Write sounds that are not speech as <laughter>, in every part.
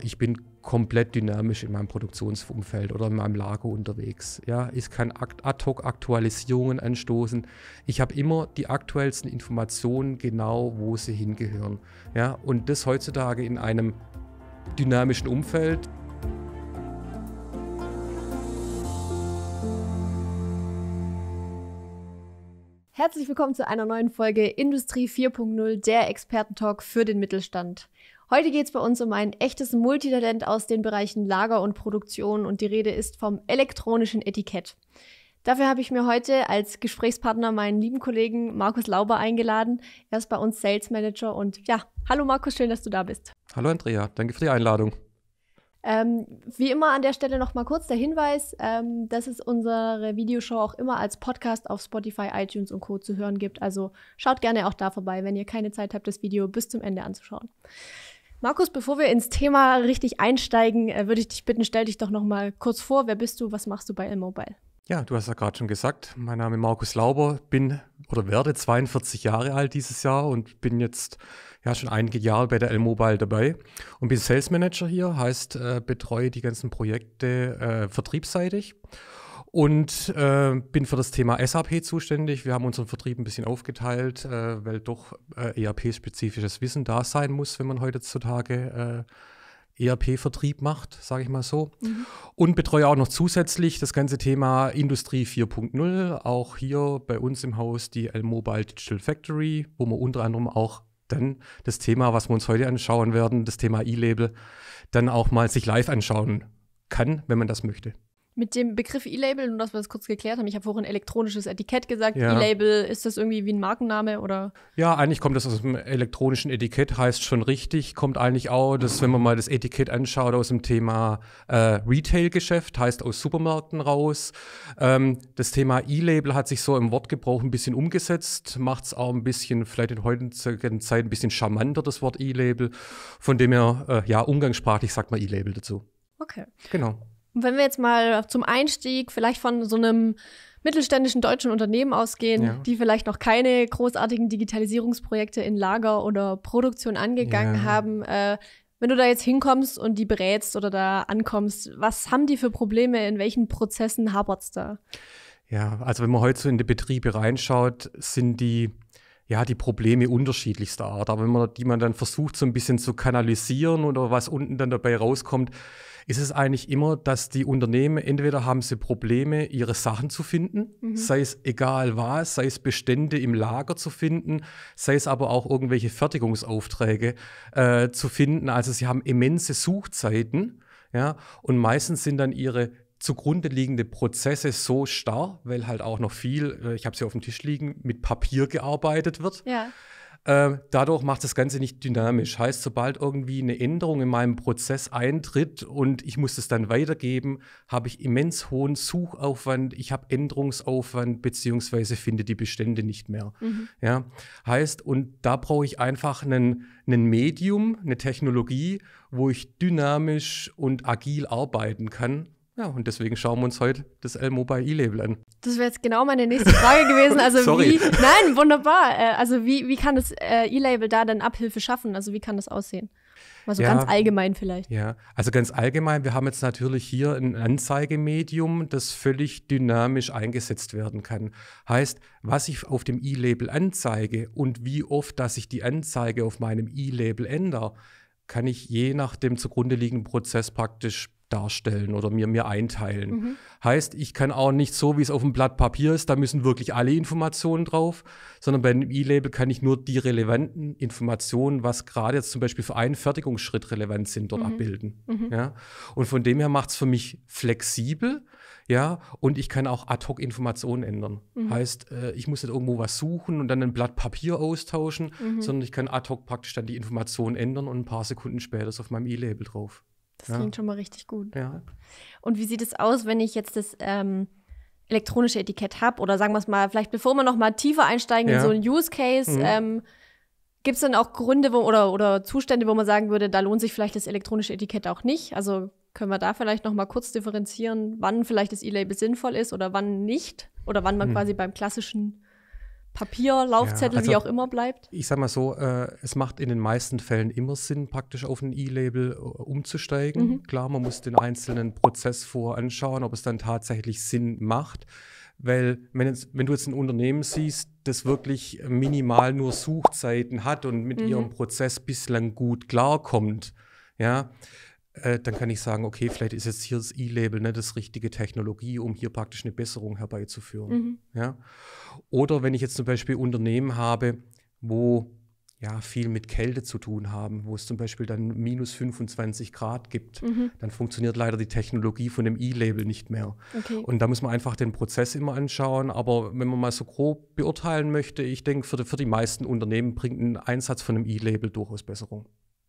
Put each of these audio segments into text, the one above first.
Ich bin komplett dynamisch in meinem Produktionsumfeld oder in meinem Lager unterwegs. Ja, ich kann ad hoc Aktualisierungen anstoßen. Ich habe immer die aktuellsten Informationen genau, wo sie hingehören. Ja, und das heutzutage in einem dynamischen Umfeld. Herzlich willkommen zu einer neuen Folge Industrie 4.0, der Expertentalk für den Mittelstand. Heute geht es bei uns um ein echtes Multitalent aus den Bereichen Lager und Produktion und die Rede ist vom elektronischen Etikett. Dafür habe ich mir heute als Gesprächspartner meinen lieben Kollegen Markus Lauber eingeladen. Er ist bei uns Sales Manager und ja, hallo Markus, schön, dass du da bist. Hallo Andrea, danke für die Einladung. Ähm, wie immer an der Stelle nochmal kurz der Hinweis, ähm, dass es unsere Videoshow auch immer als Podcast auf Spotify, iTunes und Co. zu hören gibt. Also schaut gerne auch da vorbei, wenn ihr keine Zeit habt, das Video bis zum Ende anzuschauen. Markus, bevor wir ins Thema richtig einsteigen, äh, würde ich dich bitten, stell dich doch noch mal kurz vor. Wer bist du? Was machst du bei L-Mobile? Ja, du hast ja gerade schon gesagt, mein Name ist Markus Lauber, bin oder werde 42 Jahre alt dieses Jahr und bin jetzt ja schon einige Jahre bei der L-Mobile dabei und bin Sales Manager hier, heißt äh, betreue die ganzen Projekte äh, vertriebsseitig und äh, bin für das Thema SAP zuständig. Wir haben unseren Vertrieb ein bisschen aufgeteilt, äh, weil doch äh, ERP-spezifisches Wissen da sein muss, wenn man heutzutage äh, ERP-Vertrieb macht, sage ich mal so. Mhm. Und betreue auch noch zusätzlich das ganze Thema Industrie 4.0, auch hier bei uns im Haus die L-Mobile Digital Factory, wo wir unter anderem auch dann das Thema, was wir uns heute anschauen werden, das Thema E-Label, dann auch mal sich live anschauen kann, wenn man das möchte. Mit dem Begriff E-Label, nur dass wir das kurz geklärt haben, ich habe vorhin elektronisches Etikett gesagt. Ja. E-Label, ist das irgendwie wie ein Markenname oder? Ja, eigentlich kommt das aus dem elektronischen Etikett, heißt schon richtig, kommt eigentlich auch, dass, wenn man mal das Etikett anschaut, aus dem Thema äh, Retail-Geschäft, heißt aus Supermärkten raus. Ähm, das Thema E-Label hat sich so im Wortgebrauch ein bisschen umgesetzt, macht es auch ein bisschen, vielleicht in heutigen Zeit ein bisschen charmanter, das Wort E-Label. Von dem her, äh, ja, umgangssprachlich sagt man E-Label dazu. Okay. Genau. Und wenn wir jetzt mal zum Einstieg vielleicht von so einem mittelständischen deutschen Unternehmen ausgehen, ja. die vielleicht noch keine großartigen Digitalisierungsprojekte in Lager oder Produktion angegangen ja. haben. Äh, wenn du da jetzt hinkommst und die berätst oder da ankommst, was haben die für Probleme? In welchen Prozessen hapert es da? Ja, also wenn man heute so in die Betriebe reinschaut, sind die ja, die Probleme unterschiedlichster Art. Aber wenn man die man dann versucht, so ein bisschen zu kanalisieren oder was unten dann dabei rauskommt, ist es eigentlich immer, dass die Unternehmen entweder haben sie Probleme, ihre Sachen zu finden, mhm. sei es egal was, sei es Bestände im Lager zu finden, sei es aber auch irgendwelche Fertigungsaufträge äh, zu finden. Also sie haben immense Suchzeiten. Ja, und meistens sind dann ihre zugrunde liegende Prozesse so starr, weil halt auch noch viel, äh, ich habe sie auf dem Tisch liegen, mit Papier gearbeitet wird. Ja. Ähm, dadurch macht das Ganze nicht dynamisch. Heißt, sobald irgendwie eine Änderung in meinem Prozess eintritt und ich muss es dann weitergeben, habe ich immens hohen Suchaufwand, ich habe Änderungsaufwand beziehungsweise finde die Bestände nicht mehr. Mhm. Ja, heißt, und da brauche ich einfach einen, einen Medium, eine Technologie, wo ich dynamisch und agil arbeiten kann ja, und deswegen schauen wir uns heute das L-Mobile E-Label an. Das wäre jetzt genau meine nächste Frage gewesen. Also <laughs> Sorry. Wie, nein, wunderbar. Äh, also wie, wie kann das äh, E-Label da dann Abhilfe schaffen? Also wie kann das aussehen? Also ja, ganz allgemein vielleicht. Ja, also ganz allgemein, wir haben jetzt natürlich hier ein Anzeigemedium, das völlig dynamisch eingesetzt werden kann. Heißt, was ich auf dem E-Label anzeige und wie oft, dass ich die Anzeige auf meinem E-Label ändere, kann ich je nach dem zugrunde liegenden Prozess praktisch darstellen oder mir, mir einteilen. Mhm. Heißt, ich kann auch nicht so, wie es auf dem Blatt Papier ist, da müssen wirklich alle Informationen drauf, sondern bei einem E-Label kann ich nur die relevanten Informationen, was gerade jetzt zum Beispiel für einen Fertigungsschritt relevant sind, dort mhm. abbilden. Mhm. Ja? Und von dem her macht es für mich flexibel. Ja, und ich kann auch ad hoc Informationen ändern. Mhm. Heißt, äh, ich muss nicht irgendwo was suchen und dann ein Blatt Papier austauschen, mhm. sondern ich kann ad hoc praktisch dann die Informationen ändern und ein paar Sekunden später ist auf meinem E-Label drauf. Das ja. klingt schon mal richtig gut. Ja. Und wie sieht es aus, wenn ich jetzt das ähm, elektronische Etikett habe? Oder sagen wir es mal, vielleicht bevor wir noch mal tiefer einsteigen ja. in so einen Use Case, mhm. ähm, gibt es dann auch Gründe wo, oder, oder Zustände, wo man sagen würde, da lohnt sich vielleicht das elektronische Etikett auch nicht? Also können wir da vielleicht noch mal kurz differenzieren, wann vielleicht das E-Label sinnvoll ist oder wann nicht? Oder wann man mhm. quasi beim klassischen Papier, Laufzettel, ja, also, wie auch immer bleibt? Ich sag mal so, äh, es macht in den meisten Fällen immer Sinn, praktisch auf ein E-Label äh, umzusteigen. Mhm. Klar, man muss den einzelnen Prozess vor anschauen, ob es dann tatsächlich Sinn macht. Weil, wenn, jetzt, wenn du jetzt ein Unternehmen siehst, das wirklich minimal nur Suchzeiten hat und mit mhm. ihrem Prozess bislang gut klarkommt, ja, äh, dann kann ich sagen, okay, vielleicht ist jetzt hier das E-Label nicht ne, das richtige Technologie, um hier praktisch eine Besserung herbeizuführen. Mhm. Ja? Oder wenn ich jetzt zum Beispiel Unternehmen habe, wo ja, viel mit Kälte zu tun haben, wo es zum Beispiel dann minus 25 Grad gibt, mhm. dann funktioniert leider die Technologie von dem E-Label nicht mehr. Okay. Und da muss man einfach den Prozess immer anschauen. Aber wenn man mal so grob beurteilen möchte, ich denke, für die, für die meisten Unternehmen bringt ein Einsatz von einem E-Label durchaus Besserung.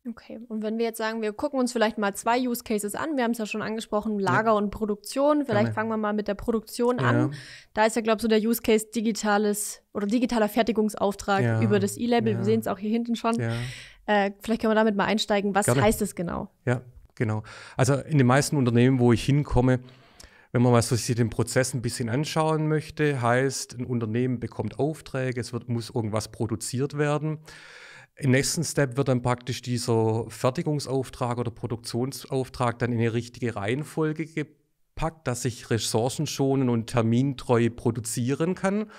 Okay, und wenn wir jetzt sagen, wir gucken uns vielleicht mal zwei Use Cases an, wir haben es ja schon angesprochen, Lager ja. und Produktion, vielleicht Gerne. fangen wir mal mit der Produktion ja. an. Da ist ja, glaube ich, so der Use Case digitales oder digitaler Fertigungsauftrag ja. über das E-Label, wir sehen es auch hier hinten schon. Äh, vielleicht können wir damit mal einsteigen, was Gerne. heißt das genau? Ja, genau. Also in den meisten Unternehmen, wo ich hinkomme, wenn man mal so sich den Prozess ein bisschen anschauen möchte, heißt, ein Unternehmen bekommt Aufträge, es wird, muss irgendwas produziert werden. Im nächsten Step wird dann praktisch dieser Fertigungsauftrag oder Produktionsauftrag dann in die richtige Reihenfolge gepackt, dass ich Ressourcen schonen und termintreu produzieren kann.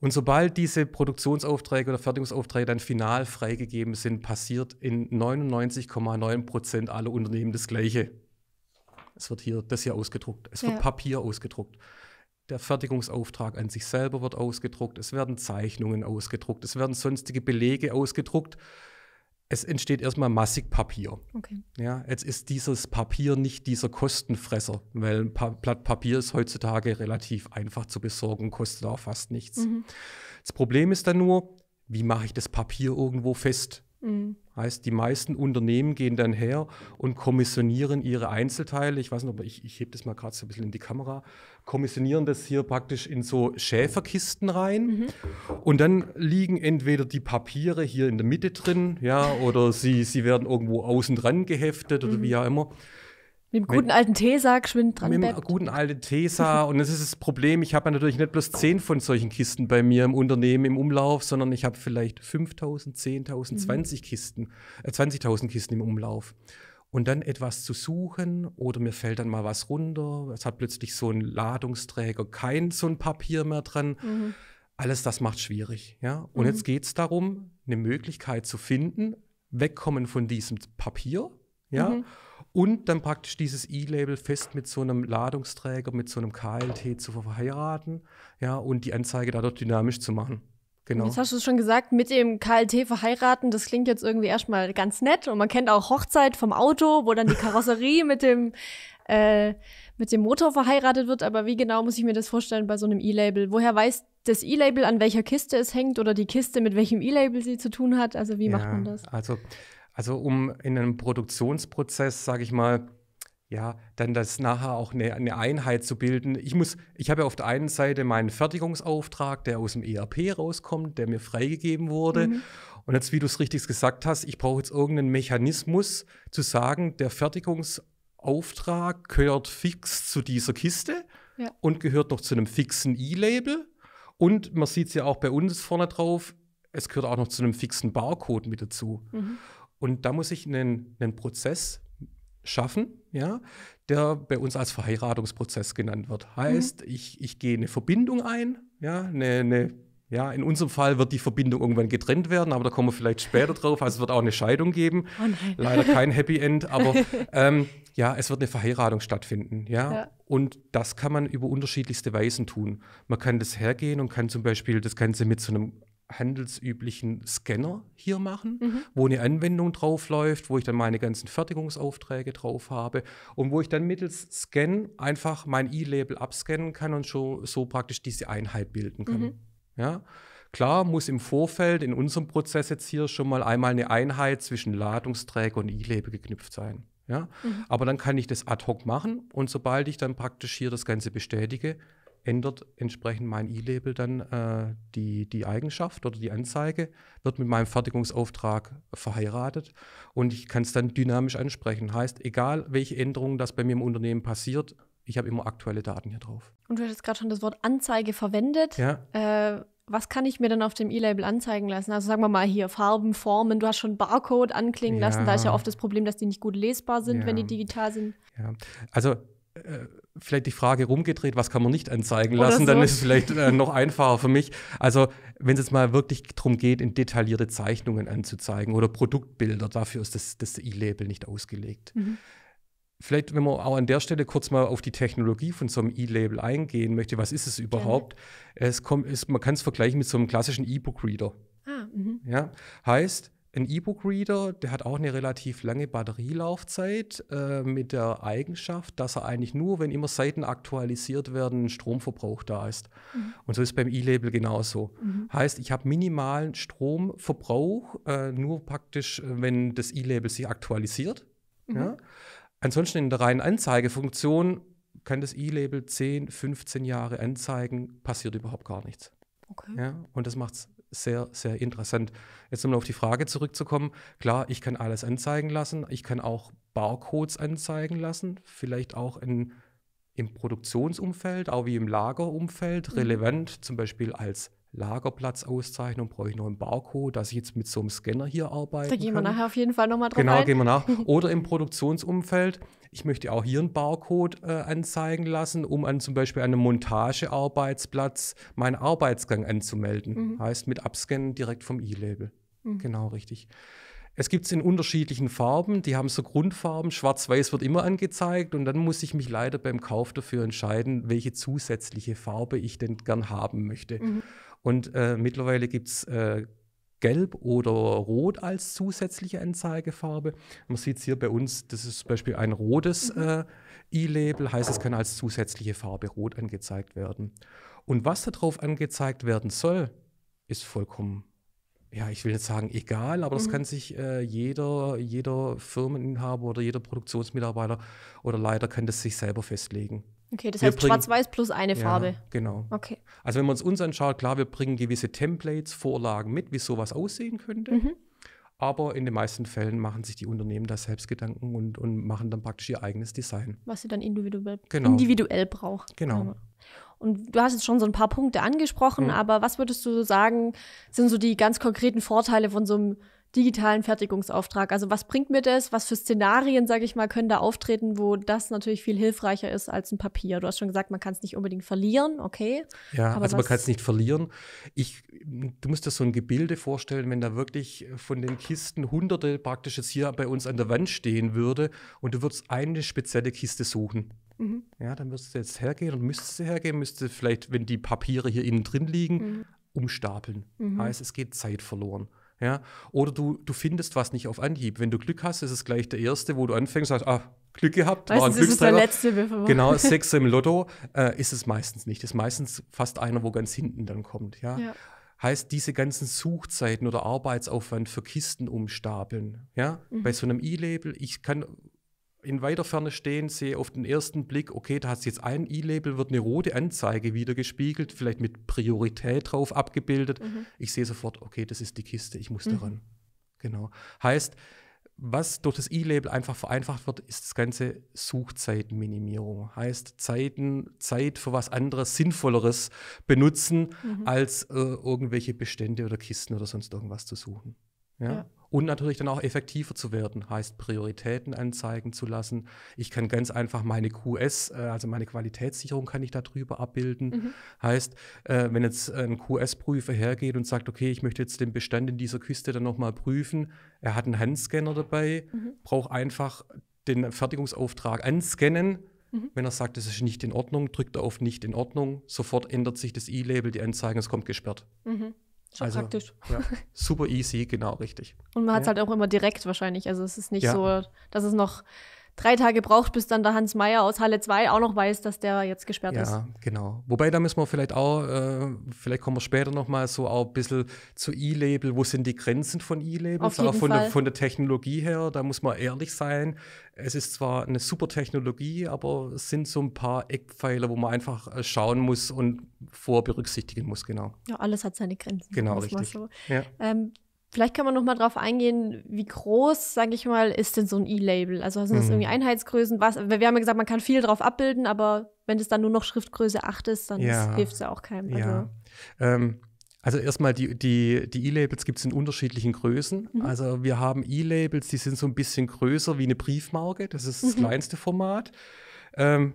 Und sobald diese Produktionsaufträge oder Fertigungsaufträge dann final freigegeben sind, passiert in 99,9 Prozent aller Unternehmen das Gleiche. Es wird hier das hier ausgedruckt. Es ja. wird Papier ausgedruckt der Fertigungsauftrag an sich selber wird ausgedruckt, es werden Zeichnungen ausgedruckt, es werden sonstige Belege ausgedruckt. Es entsteht erstmal massig Papier. Okay. Ja, jetzt ist dieses Papier nicht dieser Kostenfresser, weil ein pa Blatt Papier ist heutzutage relativ einfach zu besorgen, kostet auch fast nichts. Mhm. Das Problem ist dann nur, wie mache ich das Papier irgendwo fest? Mhm. Heißt, die meisten Unternehmen gehen dann her und kommissionieren ihre Einzelteile. Ich weiß nicht, aber ich, ich hebe das mal gerade so ein bisschen in die Kamera. Kommissionieren das hier praktisch in so Schäferkisten rein. Mhm. Und dann liegen entweder die Papiere hier in der Mitte drin, ja, oder sie, sie werden irgendwo außen dran geheftet oder mhm. wie auch immer. Mit dem guten alten Tesa geschwind dran. Mit dem guten alten Tesa. Und das ist das Problem. Ich habe natürlich nicht bloß 10 von solchen Kisten bei mir im Unternehmen im Umlauf, sondern ich habe vielleicht 5000, 10.000, mhm. Kisten, äh, 20.000 Kisten im Umlauf. Und dann etwas zu suchen oder mir fällt dann mal was runter. Es hat plötzlich so ein Ladungsträger, kein so ein Papier mehr dran. Mhm. Alles das macht schwierig. Ja? Und mhm. jetzt geht es darum, eine Möglichkeit zu finden, wegkommen von diesem Papier. Ja? Mhm und dann praktisch dieses E-Label fest mit so einem Ladungsträger, mit so einem KLT zu verheiraten, ja, und die Anzeige dadurch dynamisch zu machen. Genau. Jetzt hast du es schon gesagt, mit dem KLT verheiraten, das klingt jetzt irgendwie erstmal ganz nett und man kennt auch Hochzeit vom Auto, wo dann die Karosserie mit dem äh, mit dem Motor verheiratet wird, aber wie genau muss ich mir das vorstellen bei so einem E-Label? Woher weiß das E-Label, an welcher Kiste es hängt oder die Kiste, mit welchem E-Label sie zu tun hat? Also wie ja, macht man das? Also also um in einem Produktionsprozess, sage ich mal, ja, dann das nachher auch eine, eine Einheit zu bilden. Ich muss, ich habe ja auf der einen Seite meinen Fertigungsauftrag, der aus dem ERP rauskommt, der mir freigegeben wurde. Mhm. Und jetzt, wie du es richtig gesagt hast, ich brauche jetzt irgendeinen Mechanismus zu sagen, der Fertigungsauftrag gehört fix zu dieser Kiste ja. und gehört noch zu einem fixen E-Label. Und man sieht es ja auch bei uns vorne drauf, es gehört auch noch zu einem fixen Barcode mit dazu. Mhm. Und da muss ich einen, einen Prozess schaffen, ja, der bei uns als Verheiratungsprozess genannt wird. Heißt, mhm. ich, ich gehe eine Verbindung ein, ja, eine, eine, ja, in unserem Fall wird die Verbindung irgendwann getrennt werden, aber da kommen wir vielleicht später drauf. Also es wird auch eine Scheidung geben. Oh Leider kein <laughs> Happy End, aber ähm, ja, es wird eine Verheiratung stattfinden, ja? ja? Und das kann man über unterschiedlichste Weisen tun. Man kann das hergehen und kann zum Beispiel das Ganze mit so einem handelsüblichen Scanner hier machen, mhm. wo eine Anwendung drauf läuft, wo ich dann meine ganzen Fertigungsaufträge drauf habe und wo ich dann mittels Scan einfach mein E-Label abscannen kann und schon so praktisch diese Einheit bilden kann. Mhm. Ja? Klar muss im Vorfeld in unserem Prozess jetzt hier schon mal einmal eine Einheit zwischen Ladungsträger und E-Label geknüpft sein. Ja? Mhm. Aber dann kann ich das ad hoc machen und sobald ich dann praktisch hier das Ganze bestätige, ändert entsprechend mein E-Label dann äh, die, die Eigenschaft oder die Anzeige, wird mit meinem Fertigungsauftrag verheiratet und ich kann es dann dynamisch ansprechen. Heißt, egal welche Änderungen das bei mir im Unternehmen passiert, ich habe immer aktuelle Daten hier drauf. Und du hast gerade schon das Wort Anzeige verwendet. Ja. Äh, was kann ich mir dann auf dem E-Label anzeigen lassen? Also sagen wir mal hier Farben, Formen, du hast schon Barcode anklingen ja. lassen. Da ist ja oft das Problem, dass die nicht gut lesbar sind, ja. wenn die digital sind. Ja, also äh, vielleicht die Frage rumgedreht, was kann man nicht anzeigen lassen, so. dann ist es vielleicht äh, noch einfacher für mich. Also wenn es jetzt mal wirklich darum geht, in detaillierte Zeichnungen anzuzeigen oder Produktbilder, dafür ist das, das E-Label nicht ausgelegt. Mhm. Vielleicht, wenn man auch an der Stelle kurz mal auf die Technologie von so einem E-Label eingehen möchte, was ist es überhaupt? Ja. Es kommt, es, man kann es vergleichen mit so einem klassischen E-Book-Reader. Ah, mhm. ja, heißt, ein E-Book-Reader, der hat auch eine relativ lange Batterielaufzeit äh, mit der Eigenschaft, dass er eigentlich nur, wenn immer Seiten aktualisiert werden, Stromverbrauch da ist. Mhm. Und so ist beim E-Label genauso. Mhm. Heißt, ich habe minimalen Stromverbrauch, äh, nur praktisch, äh, wenn das E-Label sich aktualisiert. Mhm. Ja? Ansonsten in der reinen Anzeigefunktion kann das E-Label 10, 15 Jahre anzeigen, passiert überhaupt gar nichts. Okay. Ja? Und das macht es sehr, sehr interessant. Jetzt um auf die Frage zurückzukommen. Klar, ich kann alles anzeigen lassen. Ich kann auch Barcodes anzeigen lassen. Vielleicht auch in, im Produktionsumfeld, auch wie im Lagerumfeld mhm. relevant, mhm. zum Beispiel als Lagerplatzauszeichnung, brauche ich noch einen Barcode, dass ich jetzt mit so einem Scanner hier arbeite. Da gehen kann. wir nachher auf jeden Fall nochmal drauf Genau, ein. gehen wir nach. <laughs> Oder im Produktionsumfeld, ich möchte auch hier einen Barcode äh, anzeigen lassen, um an zum Beispiel einem Montagearbeitsplatz meinen Arbeitsgang anzumelden. Mhm. Heißt mit Abscannen direkt vom E-Label. Mhm. Genau, richtig. Es gibt es in unterschiedlichen Farben, die haben so Grundfarben, schwarz-weiß wird immer angezeigt und dann muss ich mich leider beim Kauf dafür entscheiden, welche zusätzliche Farbe ich denn gern haben möchte. Mhm. Und äh, mittlerweile gibt es äh, Gelb oder Rot als zusätzliche Anzeigefarbe. Man sieht es hier bei uns, das ist zum Beispiel ein rotes mhm. E-Label, äh, heißt es kann als zusätzliche Farbe Rot angezeigt werden. Und was darauf angezeigt werden soll, ist vollkommen ja, ich will jetzt sagen, egal, aber das mhm. kann sich äh, jeder, jeder Firmeninhaber oder jeder Produktionsmitarbeiter oder Leiter kann das sich selber festlegen. Okay, das wir heißt schwarz-weiß plus eine Farbe. Ja, genau. Okay. Also wenn man es uns anschaut, klar, wir bringen gewisse Templates, Vorlagen mit, wie sowas aussehen könnte. Mhm. Aber in den meisten Fällen machen sich die Unternehmen da selbst Gedanken und, und machen dann praktisch ihr eigenes Design. Was sie dann individuell, genau. individuell braucht. Genau. genau. Und du hast jetzt schon so ein paar Punkte angesprochen, mhm. aber was würdest du sagen, sind so die ganz konkreten Vorteile von so einem digitalen Fertigungsauftrag. Also was bringt mir das? Was für Szenarien, sage ich mal, können da auftreten, wo das natürlich viel hilfreicher ist als ein Papier? Du hast schon gesagt, man kann es nicht unbedingt verlieren, okay. Ja, Aber also man kann es nicht verlieren. Ich, du musst dir so ein Gebilde vorstellen, wenn da wirklich von den Kisten hunderte praktisch jetzt hier bei uns an der Wand stehen würde und du würdest eine spezielle Kiste suchen. Mhm. Ja, dann würdest du jetzt hergehen und müsstest du hergehen, müsstest du vielleicht, wenn die Papiere hier innen drin liegen, mhm. umstapeln. Mhm. Heißt, es geht Zeit verloren. Ja? Oder du, du findest was nicht auf Anhieb. Wenn du Glück hast, ist es gleich der erste, wo du anfängst und sagst, ah, Glück gehabt, war ein Glückstreiber. Ist es der letzte, genau, sechs im Lotto äh, ist es meistens nicht. Ist meistens fast einer, wo ganz hinten dann kommt. Ja? ja. Heißt, diese ganzen Suchzeiten oder Arbeitsaufwand für Kisten umstapeln. Ja? Mhm. Bei so einem E-Label, ich kann in weiter Ferne stehen, sehe auf den ersten Blick, okay, da hat es jetzt ein E-Label, wird eine rote Anzeige wieder gespiegelt, vielleicht mit Priorität drauf abgebildet. Mhm. Ich sehe sofort, okay, das ist die Kiste, ich muss mhm. daran. Genau. Heißt, was durch das E-Label einfach vereinfacht wird, ist das ganze Suchzeitenminimierung. Heißt, Zeiten, Zeit für was anderes, Sinnvolleres benutzen, mhm. als äh, irgendwelche Bestände oder Kisten oder sonst irgendwas zu suchen. ja. ja und natürlich dann auch effektiver zu werden, heißt Prioritäten anzeigen zu lassen. Ich kann ganz einfach meine QS, äh, also meine Qualitätssicherung kann ich darüber abbilden. Mhm. Heißt, äh, wenn jetzt ein QS-Prüfer hergeht und sagt, okay, ich möchte jetzt den Bestand in dieser Küste dann nochmal prüfen, er hat einen Handscanner dabei, mhm. braucht einfach den Fertigungsauftrag anscannen, mhm. wenn er sagt, es ist nicht in Ordnung, drückt er auf nicht in Ordnung, sofort ändert sich das E-Label, die Anzeigen, es kommt gesperrt. Mhm. Schon also, praktisch. Ja, super easy, genau, richtig. Und man hat es halt auch immer direkt wahrscheinlich. Also es ist nicht ja. so, dass es noch drei Tage braucht, bis dann der Hans Meyer aus Halle 2 auch noch weiß, dass der jetzt gesperrt ja, ist. Ja, genau. Wobei, da müssen wir vielleicht auch, äh, vielleicht kommen wir später nochmal so auch ein bisschen zu E-Label. Wo sind die Grenzen von e label Auch von der, von der, Technologie her, da muss man ehrlich sein. Es ist zwar eine super Technologie, aber es sind so ein paar Eckpfeiler, wo man einfach äh, schauen muss und vorberücksichtigen muss, genau. Ja, alles hat seine Grenzen. Genau, richtig. So. Ja. Ähm, Vielleicht kann man noch mal drauf eingehen, wie groß, sage ich mal, ist denn so ein E-Label? Also sind das mhm. irgendwie Einheitsgrößen? Was, wir haben ja gesagt, man kann viel drauf abbilden, aber wenn es dann nur noch Schriftgröße 8 ist, dann ja. hilft es ja auch keinem. Also. Ja. Ähm, also erstmal, die, die, die E-Labels gibt es in unterschiedlichen Größen. Mhm. Also wir haben E-Labels, die sind so ein bisschen größer wie eine Briefmarke. Das ist das mhm. kleinste Format. Ähm,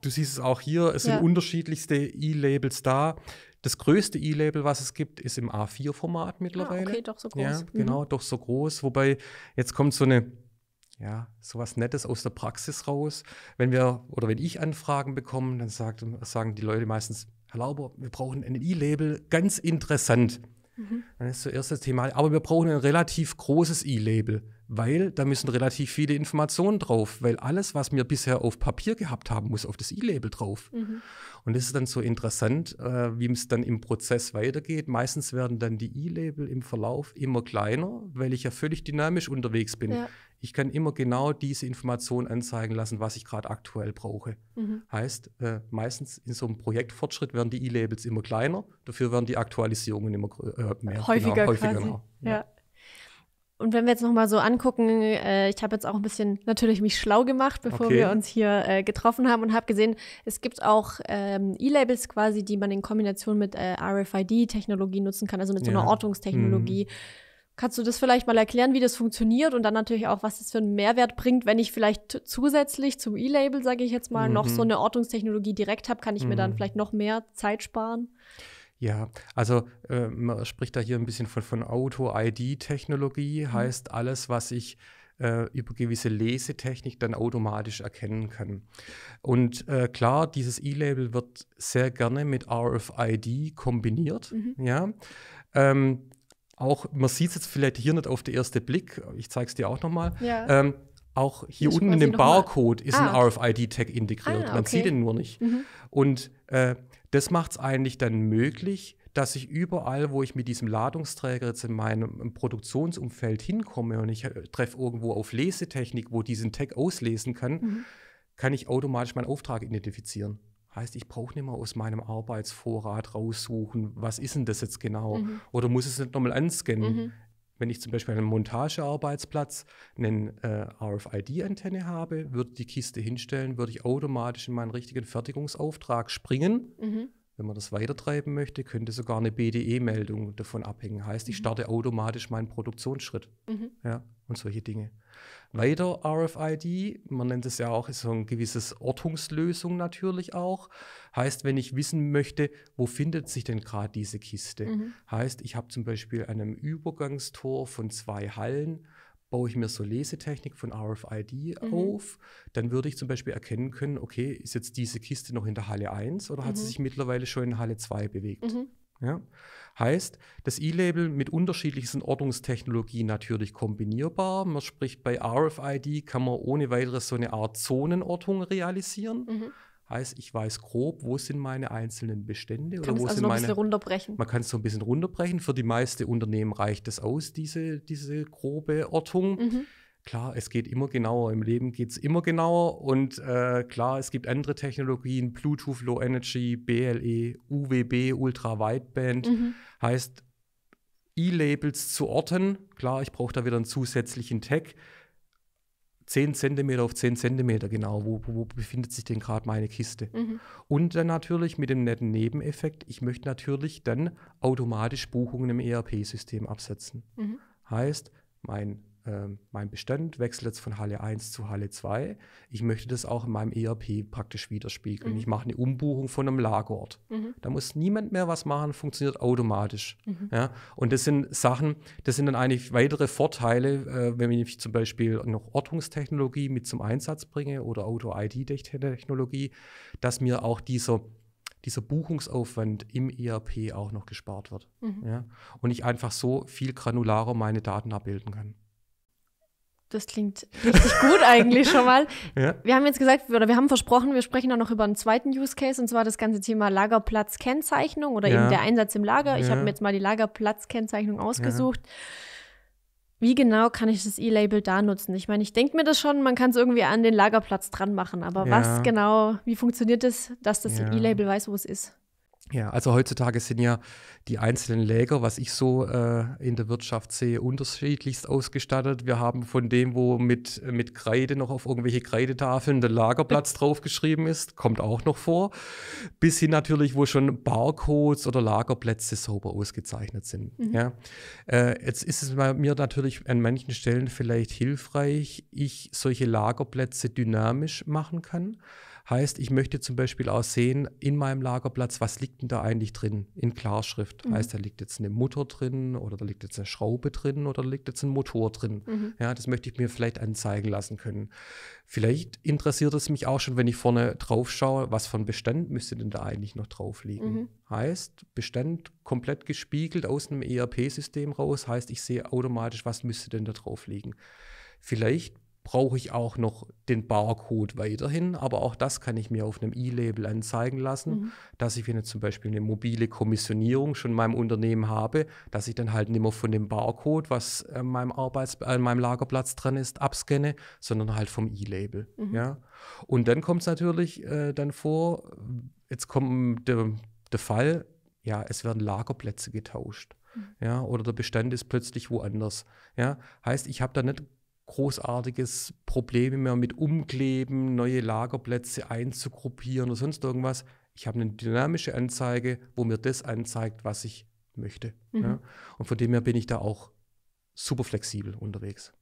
du siehst es auch hier, es ja. sind unterschiedlichste E-Labels da. Das größte E-Label, was es gibt, ist im A4-Format mittlerweile. Ah, okay, doch so groß. Ja, mhm. genau, doch so groß. Wobei jetzt kommt so eine ja, sowas Nettes aus der Praxis raus. Wenn wir oder wenn ich Anfragen bekomme, dann sagt, sagen die Leute meistens, Herr Lauber, wir brauchen ein E-Label, ganz interessant. Mhm. Dann ist zuerst das Thema. Aber wir brauchen ein relativ großes e label weil da müssen relativ viele Informationen drauf, weil alles, was wir bisher auf Papier gehabt haben, muss auf das e label drauf. Mhm. Und das ist dann so interessant, äh, wie es dann im Prozess weitergeht. Meistens werden dann die e label im Verlauf immer kleiner, weil ich ja völlig dynamisch unterwegs bin. Ja ich kann immer genau diese Information anzeigen lassen, was ich gerade aktuell brauche. Mhm. Heißt, äh, meistens in so einem Projektfortschritt werden die E-Labels immer kleiner, dafür werden die Aktualisierungen immer äh, mehr. Häufiger, genau, häufiger quasi. Genau, ja. ja. Und wenn wir jetzt nochmal so angucken, äh, ich habe jetzt auch ein bisschen natürlich mich schlau gemacht, bevor okay. wir uns hier äh, getroffen haben und habe gesehen, es gibt auch ähm, E-Labels quasi, die man in Kombination mit äh, RFID-Technologie nutzen kann, also mit so einer ja. Ortungstechnologie. Mhm. Kannst du das vielleicht mal erklären, wie das funktioniert und dann natürlich auch, was das für einen Mehrwert bringt, wenn ich vielleicht zusätzlich zum E-Label, sage ich jetzt mal, mhm. noch so mhm. eine Ortungstechnologie direkt habe, kann ich mhm. mir dann mhm. vielleicht noch mehr Zeit sparen? Ja, also äh, man spricht da hier ein bisschen von, von Auto-ID-Technologie, mhm. heißt alles, was ich äh, über gewisse Lesetechnik dann automatisch erkennen kann. Und äh, klar, dieses E-Label wird sehr gerne mit RFID kombiniert. Mhm. Ja. Ähm, auch, man sieht es jetzt vielleicht hier nicht auf den ersten Blick, ich zeige es dir auch nochmal. Ja. Ähm, auch hier ich unten in dem Barcode mal. ist ah. ein RFID-Tag integriert. Ah, okay. Man sieht ihn nur nicht. Mhm. Und äh, das macht es eigentlich dann möglich, dass ich überall, wo ich mit diesem Ladungsträger jetzt in meinem Produktionsumfeld hinkomme und ich äh, treffe irgendwo auf Lesetechnik, wo diesen Tag auslesen kann, mhm. kann ich automatisch meinen Auftrag identifizieren. Heißt, ich brauche nicht mehr aus meinem Arbeitsvorrat raussuchen, was ist denn das jetzt genau? Mhm. Oder muss es nicht nochmal anscannen? Mhm. Wenn ich zum Beispiel an einem Montagearbeitsplatz eine äh, RFID-Antenne habe, würde die Kiste hinstellen, würde ich automatisch in meinen richtigen Fertigungsauftrag springen. Mhm. Wenn man das weitertreiben möchte, könnte sogar eine BDE-Meldung davon abhängen. Heißt, ich mhm. starte automatisch meinen Produktionsschritt. Mhm. Ja, und solche Dinge weiter RFID. Man nennt es ja auch so ein gewisses Ortungslösung natürlich auch. Heißt, wenn ich wissen möchte, wo findet sich denn gerade diese Kiste? Mhm. Heißt, ich habe zum Beispiel einem Übergangstor von zwei Hallen baue ich mir so Lesetechnik von RFID mhm. auf, dann würde ich zum Beispiel erkennen können, okay, ist jetzt diese Kiste noch in der Halle 1 oder mhm. hat sie mhm. sich mittlerweile schon in Halle 2 bewegt? Mhm. Ja? Heißt, das E-Label mit unterschiedlichsten Ortungstechnologien natürlich kombinierbar. Man spricht bei RFID, kann man ohne weiteres so eine Art Zonenortung realisieren. Mhm. Heißt, ich weiß grob, wo sind meine einzelnen Bestände oder wo also sind noch meine. bisschen runterbrechen. Man kann es so ein bisschen runterbrechen. Für die meisten Unternehmen reicht das aus, diese, diese grobe Ortung. Mhm. Klar, es geht immer genauer, im Leben geht es immer genauer und äh, klar, es gibt andere Technologien, Bluetooth Low Energy, BLE, UWB, Ultra Wideband, mhm. heißt E-Labels zu orten. Klar, ich brauche da wieder einen zusätzlichen Tag. 10 Zentimeter auf 10 Zentimeter genau, wo, wo befindet sich denn gerade meine Kiste. Mhm. Und dann natürlich mit dem netten Nebeneffekt, ich möchte natürlich dann automatisch Buchungen im ERP-System absetzen. Mhm. Heißt, mein ähm, mein Bestand wechselt jetzt von Halle 1 zu Halle 2. Ich möchte das auch in meinem ERP praktisch widerspiegeln. Mhm. Ich mache eine Umbuchung von einem Lagerort. Mhm. Da muss niemand mehr was machen, funktioniert automatisch. Mhm. Ja? Und das sind Sachen, das sind dann eigentlich weitere Vorteile, äh, wenn ich zum Beispiel noch Ortungstechnologie mit zum Einsatz bringe oder Auto-ID-Technologie, dass mir auch dieser dieser Buchungsaufwand im ERP auch noch gespart wird. Mhm. Ja? Und ich einfach so viel granularer meine Daten abbilden kann. Das klingt richtig gut eigentlich schon mal. <laughs> Ja. Wir haben jetzt gesagt, oder wir haben versprochen, wir sprechen auch noch über einen zweiten Use Case, und zwar das ganze Thema Lagerplatzkennzeichnung oder ja. eben der Einsatz im Lager. Ich habe mir jetzt mal die Lagerplatzkennzeichnung ausgesucht. Wie genau kann ich das E-Label da nutzen? Ich meine, ich denke mir das schon, man kann es irgendwie an den Lagerplatz dran machen, aber was genau, wie funktioniert das, dass das E-Label weiß, wo es ist? Ja, also heutzutage sind ja die einzelnen Läger, was ich so äh, in der Wirtschaft sehe, unterschiedlichst ausgestattet. Wir haben von dem, wo mit, mit Kreide noch auf irgendwelche Kreidetafeln der Lagerplatz <laughs> draufgeschrieben ist, kommt auch noch vor, bis hin natürlich, wo schon Barcodes oder Lagerplätze sauber ausgezeichnet sind. Mhm. Ja. Äh, jetzt ist es bei mir natürlich an manchen Stellen vielleicht hilfreich, ich solche Lagerplätze dynamisch machen kann. Heißt, ich möchte zum Beispiel auch sehen, in meinem Lagerplatz, was liegt denn da eigentlich drin in Klarschrift? Mhm. Heißt, da liegt jetzt eine Mutter drin oder da liegt jetzt eine Schraube drin oder da liegt jetzt ein Motor drin. Mhm. Ja, das möchte ich mir vielleicht anzeigen lassen können. Vielleicht interessiert es mich auch schon, wenn ich vorne drauf schaue, was von Bestand müsste denn da eigentlich noch drauf liegen. Mhm. Heißt, Bestand komplett gespiegelt aus einem ERP-System raus, heißt, ich sehe automatisch, was müsste denn da drauf liegen. Vielleicht brauche ich auch noch den Barcode weiterhin, aber auch das kann ich mir auf einem E-Label anzeigen lassen, mhm. dass ich, wenn ich zum Beispiel eine mobile Kommissionierung schon in meinem Unternehmen habe, dass ich dann halt nicht mehr von dem Barcode, was an meinem, Arbeits an meinem Lagerplatz dran ist, abscanne, sondern halt vom E-Label. Mhm. Ja? Und dann kommt es natürlich äh, dann vor, jetzt kommt der, der Fall, ja, es werden Lagerplätze getauscht mhm. ja, oder der Bestand ist plötzlich woanders. Ja, heißt, ich habe da nicht großartiges Problem mehr mit Umkleben, neue Lagerplätze einzugruppieren oder sonst irgendwas. Ich habe eine dynamische Anzeige, wo mir das anzeigt, was ich möchte. Mhm. Ja? Und von dem her bin ich da auch super flexibel unterwegs.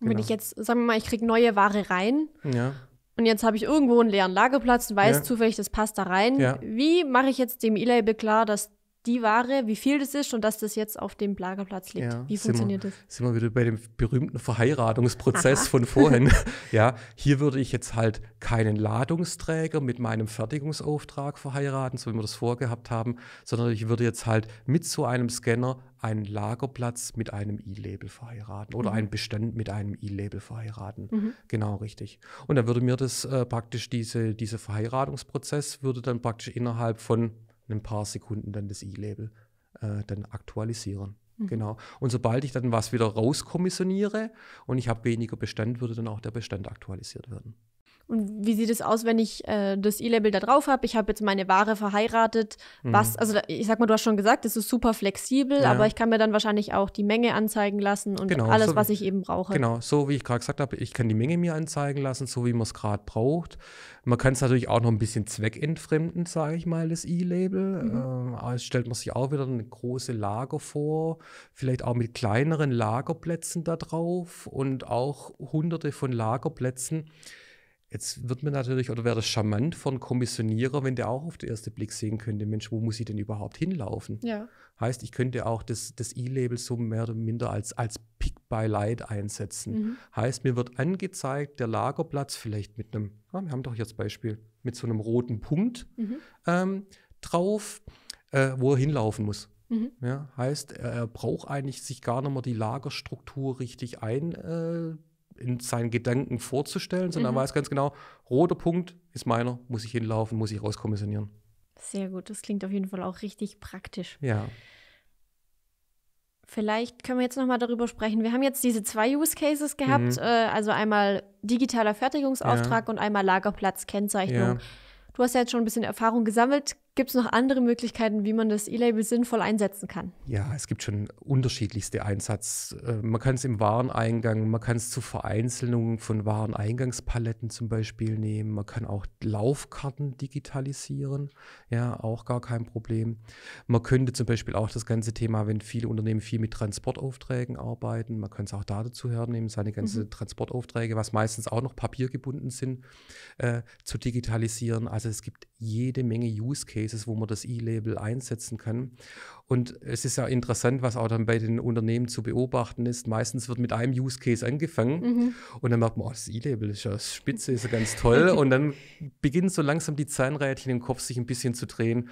Genau. Wenn ich jetzt, sagen wir mal, ich kriege neue Ware rein ja. und jetzt habe ich irgendwo einen leeren Lagerplatz und weiß ja. zufällig, das passt da rein. Wie mache ich jetzt dem E-Label klar, dass die Ware, wie viel das ist und dass das jetzt auf dem Lagerplatz liegt. Ja, wie funktioniert sind wir, das? Sind wir wieder bei dem berühmten Verheiratungsprozess Aha. von vorhin. <laughs> ja, hier würde ich jetzt halt keinen Ladungsträger mit meinem Fertigungsauftrag verheiraten, so wie wir das vorgehabt haben, sondern ich würde jetzt halt mit so einem Scanner einen Lagerplatz mit einem e label verheiraten oder mhm. einen Bestand mit einem e label verheiraten. Mhm. Genau richtig. Und dann würde mir das äh, praktisch diese, dieser Verheiratungsprozess würde dann praktisch innerhalb von ein paar Sekunden dann das E-Label äh, dann aktualisieren. Mhm. Genau. Und sobald ich dann was wieder rauskommissioniere und ich habe weniger Bestand, würde dann auch der Bestand aktualisiert werden. Und wie sieht es aus, wenn ich äh, das E-Label da drauf habe? Ich habe jetzt meine Ware verheiratet. Mhm. also ich sag mal, du hast schon gesagt, es ist super flexibel, ja. aber ich kann mir dann wahrscheinlich auch die Menge anzeigen lassen und genau, alles, so was ich eben brauche. Genau, so wie ich gerade gesagt habe, ich kann die Menge mir anzeigen lassen, so wie man es gerade braucht. Man kann es natürlich auch noch ein bisschen zweckentfremden, sage ich mal, das E-Label. Mhm. Ähm, stellt man sich auch wieder eine große Lager vor, vielleicht auch mit kleineren Lagerplätzen da drauf und auch hunderte von Lagerplätzen Jetzt wird mir natürlich, oder wäre das charmant von Kommissionierer, wenn der auch auf den ersten Blick sehen könnte, Mensch, wo muss ich denn überhaupt hinlaufen? Ja. Heißt, ich könnte auch das, das E-Label so mehr oder minder als, als Pick by Light einsetzen. Mhm. Heißt, mir wird angezeigt, der Lagerplatz vielleicht mit einem, ah, wir haben doch jetzt Beispiel, mit so einem roten Punkt mhm. ähm, drauf, äh, wo er hinlaufen muss. Mhm. Ja, heißt, er braucht eigentlich sich gar nicht mehr die Lagerstruktur richtig ein. Äh, in seinen Gedanken vorzustellen, sondern mhm. er weiß ganz genau, roter Punkt ist meiner, muss ich hinlaufen, muss ich rauskommissionieren. Sehr gut, das klingt auf jeden Fall auch richtig praktisch. Ja. Vielleicht können wir jetzt nochmal darüber sprechen. Wir haben jetzt diese zwei Use Cases gehabt, mhm. äh, also einmal digitaler Fertigungsauftrag ja. und einmal Lagerplatzkennzeichnung. Ja. Du hast ja jetzt schon ein bisschen Erfahrung gesammelt. Gibt es noch andere Möglichkeiten, wie man das E-Label sinnvoll einsetzen kann? Ja, es gibt schon unterschiedlichste Einsatz. Äh, man kann es im Wareneingang, man kann es zur Vereinzelung von Wareneingangspaletten zum Beispiel nehmen. Man kann auch Laufkarten digitalisieren. Ja, auch gar kein Problem. Man könnte zum Beispiel auch das ganze Thema, wenn viele Unternehmen viel mit Transportaufträgen arbeiten, man könnte es auch da dazu hernehmen, seine ganzen mhm. Transportaufträge, was meistens auch noch papiergebunden sind, äh, zu digitalisieren. Also es gibt jede Menge Use Cases, wo man das E-Label einsetzen kann. Und es ist ja interessant, was auch dann bei den Unternehmen zu beobachten ist. Meistens wird mit einem Use Case angefangen mhm. und dann merkt man, oh, das E-Label ist ja spitze, ist ja ganz toll. <laughs> und dann beginnen so langsam die Zahnrädchen im Kopf sich ein bisschen zu drehen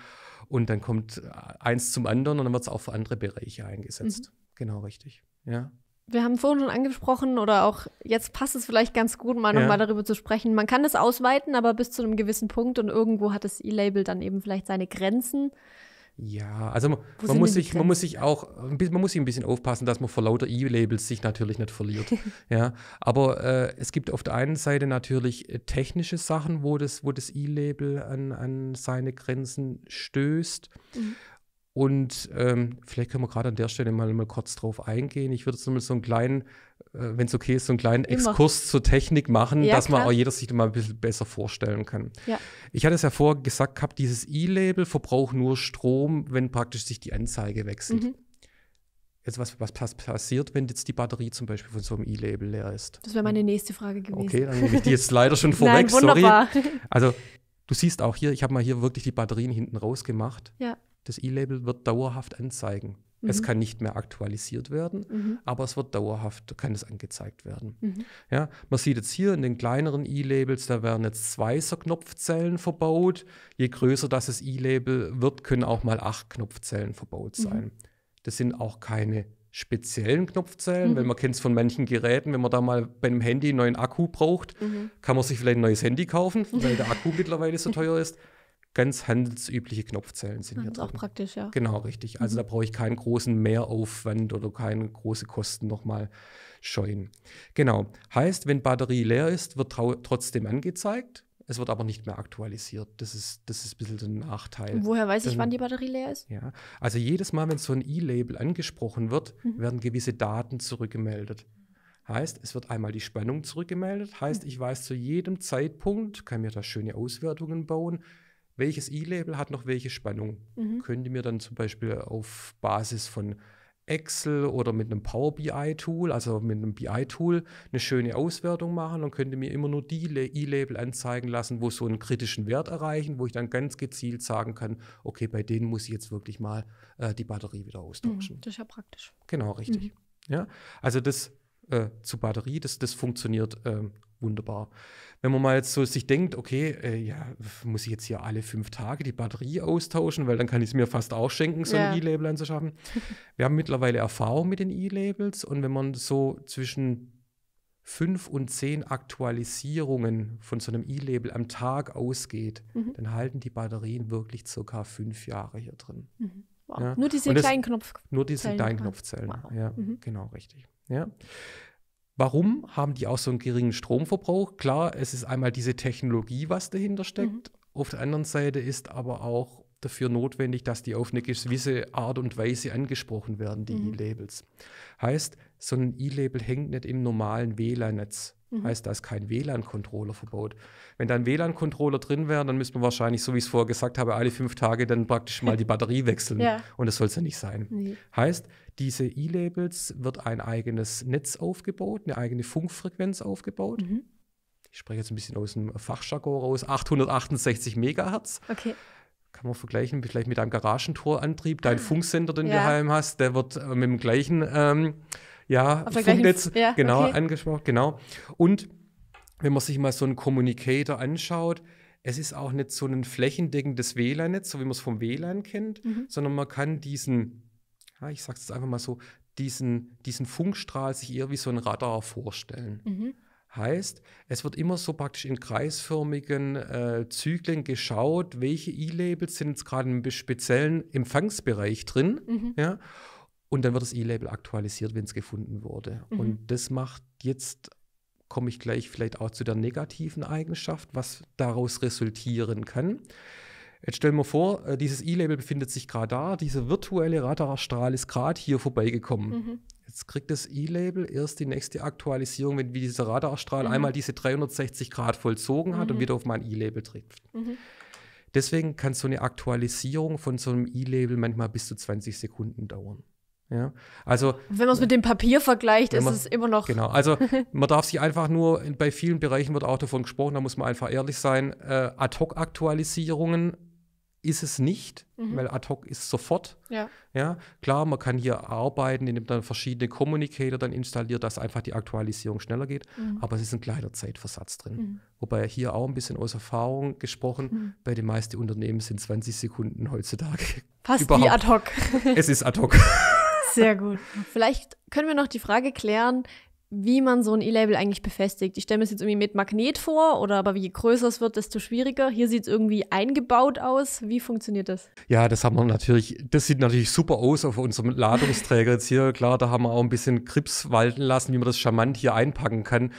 und dann kommt eins zum anderen und dann wird es auch für andere Bereiche eingesetzt. Mhm. Genau richtig. Ja wir haben vorhin schon angesprochen oder auch jetzt passt es vielleicht ganz gut, mal ja. nochmal darüber zu sprechen. Man kann das ausweiten, aber bis zu einem gewissen Punkt und irgendwo hat das E-Label dann eben vielleicht seine Grenzen. Ja, also man, man muss, sich, man muss sich auch man muss sich ein bisschen aufpassen, dass man vor lauter E-Labels sich natürlich nicht verliert. <laughs> ja, aber äh, es gibt auf der einen Seite natürlich äh, technische Sachen, wo das, wo das E-Label an, an seine Grenzen stößt. Mhm. Und ähm, vielleicht können wir gerade an der Stelle mal, mal kurz drauf eingehen. Ich würde jetzt mal so einen kleinen, äh, wenn es okay ist, so einen kleinen Immer. Exkurs zur Technik machen, ja, dass klar. man auch jeder sich mal ein bisschen besser vorstellen kann. Ja. Ich hatte es ja vorher gesagt gehabt, dieses E-Label verbraucht nur Strom, wenn praktisch sich die Anzeige wechselt. Mhm. Jetzt, was, was passiert, wenn jetzt die Batterie zum Beispiel von so einem E-Label leer ist? Das wäre meine nächste Frage gewesen. Okay, dann nehme ich die jetzt leider schon <laughs> vorweg. Nein, Sorry. Also, du siehst auch hier, ich habe mal hier wirklich die Batterien hinten rausgemacht. Ja das E-Label wird dauerhaft anzeigen. Mhm. Es kann nicht mehr aktualisiert werden, mhm. aber es wird dauerhaft, kann es angezeigt werden. Mhm. Ja, man sieht jetzt hier in den kleineren E-Labels, da werden jetzt zwei so Knopfzellen verbaut. Je größer das, E-Label wird, können auch mal acht Knopfzellen verbaut mhm. sein. Das sind auch keine speziellen Knopfzellen, mhm. weil man kennt es von manchen Geräten, wenn man da mal bei einem Handy einen neuen Akku braucht, mhm. kann man sich vielleicht ein neues Handy kaufen, weil der Akku mittlerweile so teuer ist ganz handelsübliche Knopfzellen sind hier drin. Das auch praktisch, ja. Genau, richtig. Also mhm. da brauche ich keinen großen Mehraufwand oder keine großen Kosten nochmal scheuen. Genau. Heißt, wenn Batterie leer ist, wird trotzdem angezeigt. Es wird aber nicht mehr aktualisiert. Das ist, das ist ein bisschen der Nachteil. Und woher weiß Dann, ich, wann die Batterie leer ist? Ja, also jedes Mal, wenn so ein E-Label angesprochen wird, mhm. werden gewisse Daten zurückgemeldet. Heißt, es wird einmal die Spannung zurückgemeldet. Heißt, mhm. ich weiß zu jedem Zeitpunkt, kann mir da schöne Auswertungen bauen, welches E-Label hat noch welche Spannung? Mhm. Könnt ihr mir dann zum Beispiel auf Basis von Excel oder mit einem Power BI-Tool, also mit einem BI-Tool, eine schöne Auswertung machen und könnte mir immer nur die E-Label anzeigen lassen, wo so einen kritischen Wert erreichen, wo ich dann ganz gezielt sagen kann, okay, bei denen muss ich jetzt wirklich mal äh, die Batterie wieder austauschen. Mhm, das ist ja praktisch. Genau, richtig. Mhm. Ja, also das äh, zu Batterie, das, das funktioniert äh, wunderbar. Wenn man mal jetzt so sich denkt, okay, äh, ja, muss ich jetzt hier alle fünf Tage die Batterie austauschen, weil dann kann ich es mir fast auch schenken, so ja. ein E-Label anzuschaffen. <laughs> Wir haben mittlerweile Erfahrung mit den E-Labels und wenn man so zwischen fünf und zehn Aktualisierungen von so einem E-Label am Tag ausgeht, mhm. dann halten die Batterien wirklich circa fünf Jahre hier drin. Mhm. Wow. Ja? Nur diese das, kleinen Knopfzellen. Nur diese kleinen Knopfzellen. Wow. Ja, mhm. genau, richtig. Ja. Warum haben die auch so einen geringen Stromverbrauch? Klar, es ist einmal diese Technologie, was dahinter steckt. Mhm. Auf der anderen Seite ist aber auch dafür notwendig, dass die auf eine gewisse Art und Weise angesprochen werden, die mhm. E-Labels. Heißt, so ein E-Label hängt nicht im normalen WLAN-Netz Mhm. Heißt, da ist kein WLAN-Controller verbaut. Wenn da ein WLAN-Controller drin wäre, dann müsste man wahrscheinlich, so wie ich es vorher gesagt habe, alle fünf Tage dann praktisch mal die <laughs> Batterie wechseln. Ja. Und das soll es ja nicht sein. Nee. Heißt, diese E-Labels wird ein eigenes Netz aufgebaut, eine eigene Funkfrequenz aufgebaut. Mhm. Ich spreche jetzt ein bisschen aus dem Fachjargon raus, 868 Megahertz. Okay kann man vergleichen, vielleicht mit einem Garagentorantrieb, dein ah. Funksender, den ja. du heim hast, der wird äh, mit dem gleichen ähm, ja, Funknetz, ja, genau, okay. angesprochen, genau. Und wenn man sich mal so einen Communicator anschaut, es ist auch nicht so ein flächendeckendes WLAN-Netz, so wie man es vom WLAN kennt, mhm. sondern man kann diesen, ja, ich sag's jetzt einfach mal so, diesen, diesen Funkstrahl sich eher wie so ein Radar vorstellen. Mhm. Heißt, es wird immer so praktisch in kreisförmigen äh, Zyklen geschaut, welche E-Labels sind jetzt gerade im speziellen Empfangsbereich drin. Mhm. Ja? Und dann wird das E-Label aktualisiert, wenn es gefunden wurde. Mhm. Und das macht jetzt, komme ich gleich vielleicht auch zu der negativen Eigenschaft, was daraus resultieren kann. Jetzt stellen wir vor, äh, dieses E-Label befindet sich gerade da, dieser virtuelle Radarstrahl ist gerade hier vorbeigekommen. Mhm. Jetzt kriegt das E-Label erst die nächste Aktualisierung, wenn dieser Radarstrahl mhm. einmal diese 360 Grad vollzogen hat und mhm. wieder auf mein E-Label trifft. Mhm. Deswegen kann so eine Aktualisierung von so einem E-Label manchmal bis zu 20 Sekunden dauern. Ja, also wenn man es mit dem Papier vergleicht, ist es immer noch. Genau, also <laughs> man darf sich einfach nur, bei vielen Bereichen wird auch davon gesprochen, da muss man einfach ehrlich sein, äh, Ad-Hoc-Aktualisierungen ist es nicht, mhm. weil ad hoc ist sofort. Ja. ja. Klar, man kann hier arbeiten, indem dann verschiedene Communicator dann installiert, dass einfach die Aktualisierung schneller geht. Mhm. Aber es ist ein kleiner Zeitversatz drin. Mhm. Wobei hier auch ein bisschen aus Erfahrung gesprochen, mhm. bei den meisten Unternehmen sind 20 Sekunden heutzutage. Fast <laughs> überhaupt. wie ad hoc. <laughs> es ist ad hoc. Sehr gut. Vielleicht können wir noch die Frage klären, wie man so ein E-Label eigentlich befestigt. Ich stelle mir es jetzt irgendwie mit Magnet vor, oder aber je größer es wird, desto schwieriger. Hier sieht es irgendwie eingebaut aus. Wie funktioniert das? Ja, das haben wir natürlich, das sieht natürlich super aus auf unserem Ladungsträger jetzt hier. Klar, da haben wir auch ein bisschen Grips walten lassen, wie man das charmant hier einpacken kann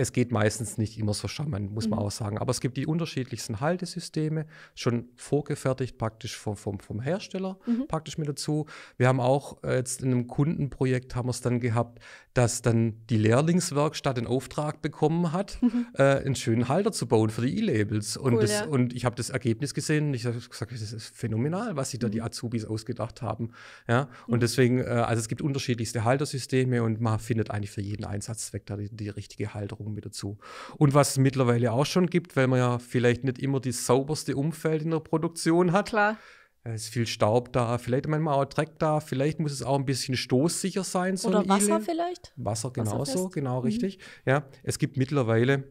es geht meistens nicht immer so charmant, muss man mhm. auch sagen. Aber es gibt die unterschiedlichsten Haltesysteme, schon vorgefertigt praktisch vom, vom, vom Hersteller mhm. praktisch mit dazu. Wir haben auch äh, jetzt in einem Kundenprojekt haben wir es dann gehabt, dass dann die Lehrlingswerkstatt den Auftrag bekommen hat, mhm. äh, einen schönen Halter zu bauen für die E-Labels. Und, cool, ja. und ich habe das Ergebnis gesehen und ich habe gesagt, das ist phänomenal, was sich da die mhm. Azubis ausgedacht haben. Ja? Und deswegen, äh, also es gibt unterschiedlichste Haltersysteme und man findet eigentlich für jeden Einsatzzweck da die, die richtige Halterung Augen mit dazu. Und was es mittlerweile auch schon gibt, weil man ja vielleicht nicht immer das sauberste Umfeld in der Produktion hat. Klar. Es ist viel Staub da, vielleicht manchmal auch Dreck da, vielleicht muss es auch ein bisschen stoßsicher sein. So Oder Wasser Ile. vielleicht? Wasser genauso, Wasserfest. genau mhm. richtig. Ja, es gibt mittlerweile,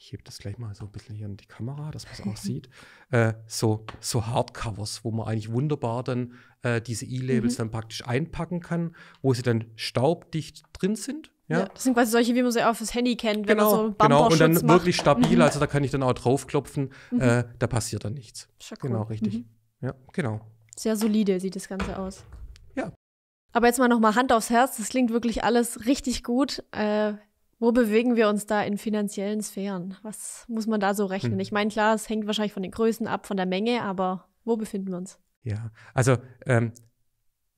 ich hebe das gleich mal so ein bisschen hier in die Kamera, dass man es auch <laughs> sieht, äh, so, so Hardcovers, wo man eigentlich wunderbar dann äh, diese E-Labels mhm. dann praktisch einpacken kann, wo sie dann staubdicht drin sind ja. ja. das sind quasi solche, wie man sie auch fürs Handy kennt, wenn genau, man so einen Genau, und dann macht. wirklich stabil, mhm. also da kann ich dann auch draufklopfen, mhm. äh, da passiert dann nichts. Genau, cool. Genau, richtig. Mhm. Ja, genau. Sehr solide sieht das Ganze aus. Ja. Aber jetzt mal nochmal Hand aufs Herz, das klingt wirklich alles richtig gut. Äh, wo bewegen wir uns da in finanziellen Sphären? Was muss man da so rechnen? Hm. Ich meine, klar, es hängt wahrscheinlich von den Größen ab, von der Menge, aber wo befinden wir uns? Ja, also ähm,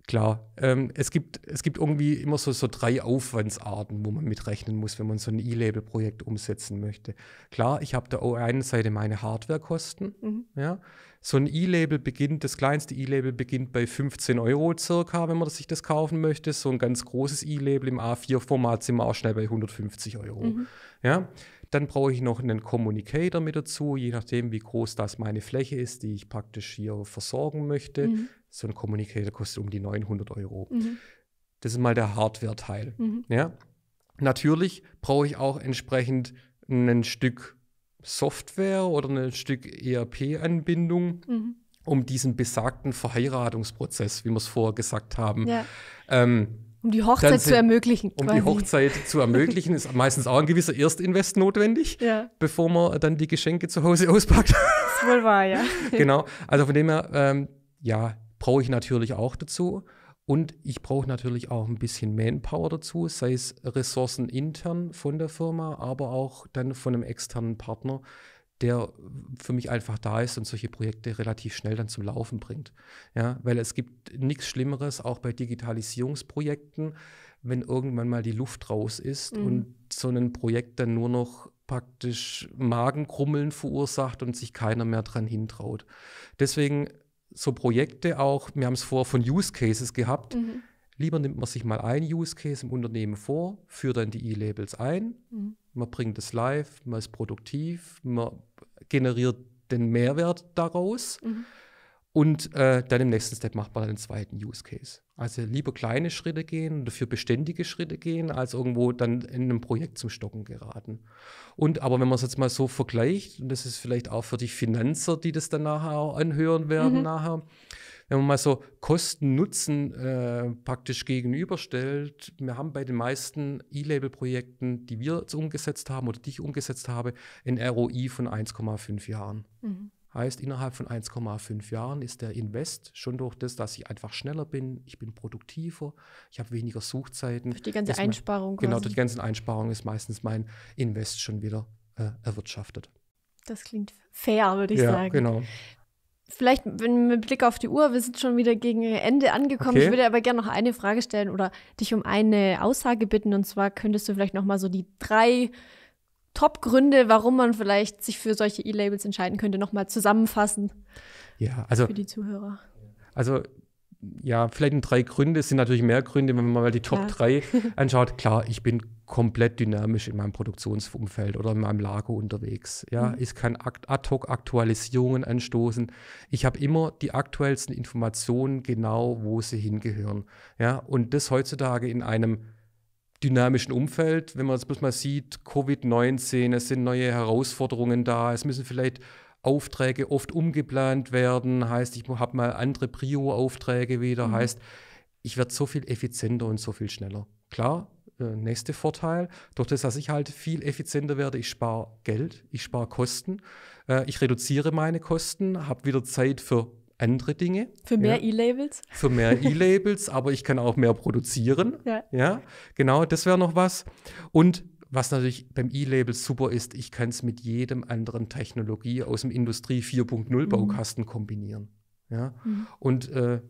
Klar, ähm, es, gibt, es gibt irgendwie immer so, so drei Aufwandsarten, wo man mitrechnen muss, wenn man so ein E-Label-Projekt umsetzen möchte. Klar, ich habe da auf der einen Seite meine Hardwarekosten. Mhm. Ja. So ein E-Label beginnt, das kleinste E-Label beginnt bei 15 Euro circa, wenn man sich das kaufen möchte. So ein ganz großes E-Label im A4-Format sind wir auch schnell bei 150 Euro. Mhm. Ja. Dann brauche ich noch einen Communicator mit dazu, je nachdem, wie groß das meine Fläche ist, die ich praktisch hier versorgen möchte. Mhm. So ein Communicator kostet um die 900 Euro. Mhm. Das ist mal der Hardware-Teil. Mhm. Ja? Natürlich brauche ich auch entsprechend ein Stück Software oder ein Stück ERP-Anbindung, mhm. um diesen besagten Verheiratungsprozess, wie wir es vorher gesagt haben, ja. ähm, um die Hochzeit sind, zu ermöglichen. Um quasi. die Hochzeit zu ermöglichen, ist meistens auch ein gewisser Erstinvest notwendig, ja. bevor man dann die Geschenke zu Hause auspackt. Das ist wohl wahr, ja. <laughs> genau. Also von dem her, ähm, ja, brauche ich natürlich auch dazu. Und ich brauche natürlich auch ein bisschen Manpower dazu, sei es Ressourcen intern von der Firma, aber auch dann von einem externen Partner, der für mich einfach da ist und solche Projekte relativ schnell dann zum Laufen bringt. Ja, weil es gibt nichts Schlimmeres, auch bei Digitalisierungsprojekten, wenn irgendwann mal die Luft raus ist mhm. und so ein Projekt dann nur noch praktisch Magenkrummeln verursacht und sich keiner mehr dran hintraut. Deswegen so Projekte auch, wir haben es vorher von Use Cases gehabt. Mhm. Lieber nimmt man sich mal ein Use Case im Unternehmen vor, führt dann die E-Labels ein, mhm man bringt es live, man ist produktiv, man generiert den Mehrwert daraus. Mhm. Und äh, dann im nächsten Step macht man einen zweiten Use Case. Also lieber kleine Schritte gehen, dafür beständige Schritte gehen, als irgendwo dann in einem Projekt zum Stocken geraten. Und aber wenn man es jetzt mal so vergleicht, und das ist vielleicht auch für die Finanzer, die das dann nachher anhören werden, mhm. nachher, wenn man mal so Kosten-Nutzen äh, praktisch gegenüberstellt, wir haben bei den meisten E-Label-Projekten, die wir jetzt umgesetzt haben oder die ich umgesetzt habe, ein ROI von 1,5 Jahren. Mhm. Heißt, innerhalb von 1,5 Jahren ist der Invest schon durch das, dass ich einfach schneller bin, ich bin produktiver, ich habe weniger Suchzeiten. Durch die ganze mein, Einsparung. Genau, durch die ganzen Einsparungen ist meistens mein Invest schon wieder äh, erwirtschaftet. Das klingt fair, würde ich ja, sagen. Genau vielleicht wenn, mit Blick auf die Uhr, wir sind schon wieder gegen Ende angekommen. Okay. Ich würde aber gerne noch eine Frage stellen oder dich um eine Aussage bitten. Und zwar könntest du vielleicht noch mal so die drei Top-Gründe, warum man vielleicht sich für solche E-Labels entscheiden könnte, noch mal zusammenfassen. Ja, also für die Zuhörer. Also ja, vielleicht in drei Gründe, es sind natürlich mehr Gründe, wenn man mal die Top ja. 3 <laughs> anschaut. Klar, ich bin komplett dynamisch in meinem Produktionsumfeld oder in meinem Lager unterwegs. Ja, mhm. ich kann ad hoc Aktualisierungen anstoßen. Ich habe immer die aktuellsten Informationen genau, wo sie hingehören. Ja, und das heutzutage in einem dynamischen Umfeld, wenn man es bloß mal sieht, Covid-19, es sind neue Herausforderungen da, es müssen vielleicht Aufträge oft umgeplant werden, heißt, ich habe mal andere Prio-Aufträge wieder, mhm. heißt, ich werde so viel effizienter und so viel schneller. Klar, äh, nächster Vorteil, durch das, dass ich halt viel effizienter werde, ich spare Geld, ich spare Kosten, äh, ich reduziere meine Kosten, habe wieder Zeit für andere Dinge. Für mehr ja. E-Labels? Für mehr <laughs> E-Labels, aber ich kann auch mehr produzieren. Ja, ja genau, das wäre noch was. Und was natürlich beim E-Label super ist, ich kann es mit jedem anderen Technologie aus dem Industrie 4.0 mhm. Baukasten mhm. kombinieren. Ja? Mhm. Und äh,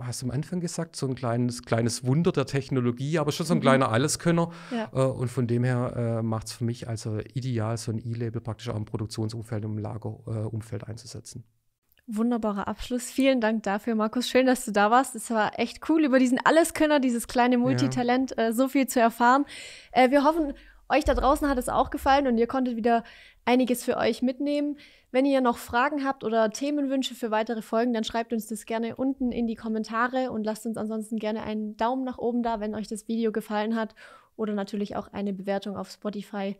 hast du am Anfang gesagt, so ein kleines, kleines Wunder der Technologie, aber schon so ein mhm. kleiner Alleskönner. Ja. Äh, und von dem her äh, macht es für mich also ideal, so ein E-Label praktisch auch im Produktionsumfeld, im Lagerumfeld äh, einzusetzen. Wunderbarer Abschluss. Vielen Dank dafür, Markus. Schön, dass du da warst. Es war echt cool, über diesen Alleskönner, dieses kleine Multitalent, ja. Äh, so viel zu erfahren. Äh, wir hoffen, euch da draußen hat es auch gefallen und ihr konntet wieder einiges für euch mitnehmen. Wenn ihr noch Fragen habt oder Themenwünsche für weitere Folgen, dann schreibt uns das gerne unten in die Kommentare und lasst uns ansonsten gerne einen Daumen nach oben da, wenn euch das Video gefallen hat oder natürlich auch eine Bewertung auf Spotify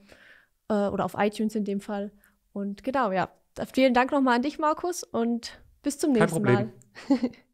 äh, oder auf iTunes in dem Fall. Und genau, ja. Vielen Dank nochmal an dich, Markus, und bis zum nächsten Mal. <laughs>